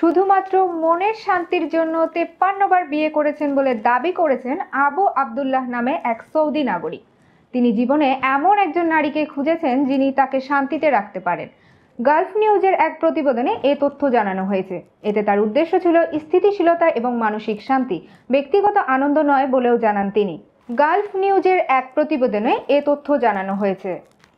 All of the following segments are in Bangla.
শুধুমাত্র মনের শান্তির জন্য তেপ্পান্ন বার বিয়ে করেছেন বলে দাবি করেছেন আবু আবদুল্লাহ নামে এক সৌদি নাগরিক তিনি জীবনে এমন একজন নারীকে খুঁজেছেন যিনি তাকে শান্তিতে রাখতে পারেন গালফ নিউজের এক প্রতিবেদনে এ তথ্য জানানো হয়েছে এতে তার উদ্দেশ্য ছিল স্থিতিশীলতা এবং মানসিক শান্তি ব্যক্তিগত আনন্দ নয় বলেও জানান তিনি গালফ নিউজের এক প্রতিবেদনে এ তথ্য জানানো হয়েছে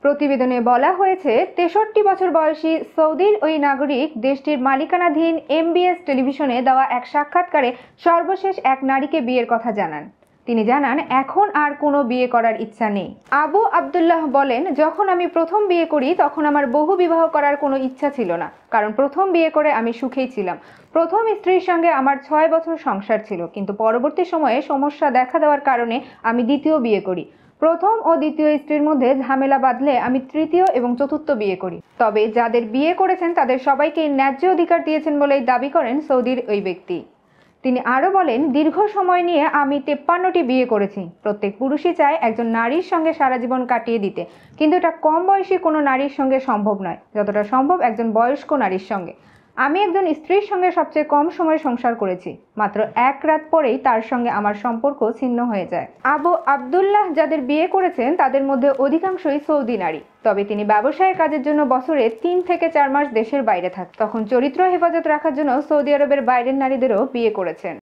প্রতিবেদনে বলা হয়েছে তেষট্টি বছর বয়সী সৌদির ওই নাগরিক দেশটির মালিকানাধীন এমবিএস টেলিভিশনে দেওয়া এক সাক্ষাৎকারে সর্বশেষ এক নারীকে বিয়ের কথা জানান তিনি জানান এখন আর কোনো বিয়ে করার ইচ্ছা নেই আবু আবদুল্লাহ বলেন যখন আমি প্রথম বিয়ে করি তখন আমার বহু বিবাহ করার কোনো ইচ্ছা ছিল না কারণ প্রথম বিয়ে করে আমি সুখেই ছিলাম প্রথম স্ত্রীর সঙ্গে আমার ছয় বছর সংসার ছিল কিন্তু পরবর্তী সময়ে সমস্যা দেখা দেওয়ার কারণে আমি দ্বিতীয় বিয়ে করি প্রথম ও দ্বিতীয় স্ত্রীর মধ্যে ঝামেলা বাঁধলে আমি তৃতীয় এবং চতুর্থ বিয়ে করি তবে যাদের বিয়ে করেছেন তাদের সবাইকে ন্যায্য অধিকার দিয়েছেন বলেই দাবি করেন সৌদির ওই ব্যক্তি তিনি আরও বলেন দীর্ঘ সময় নিয়ে আমি তেপ্পান্নটি বিয়ে করেছি প্রত্যেক পুরুষই চায় একজন নারীর সঙ্গে সারা জীবন কাটিয়ে দিতে কিন্তু এটা কম বয়সী কোনো নারীর সঙ্গে সম্ভব নয় যতটা সম্ভব একজন বয়স্ক নারীর সঙ্গে আমি একজন স্ত্রীর সঙ্গে সবচেয়ে কম সময় সংসার করেছি মাত্র এক রাত পরেই তার সঙ্গে আমার সম্পর্ক ছিন্ন হয়ে যায় আবু আবদুল্লাহ যাদের বিয়ে করেছেন তাদের মধ্যে অধিকাংশই সৌদি নারী তবে তিনি ব্যবসায়ের কাজের জন্য বছরে তিন থেকে চার মাস দেশের বাইরে থাক তখন চরিত্র হেফাজত রাখার জন্য সৌদি আরবের বাইরের নারীদেরও বিয়ে করেছেন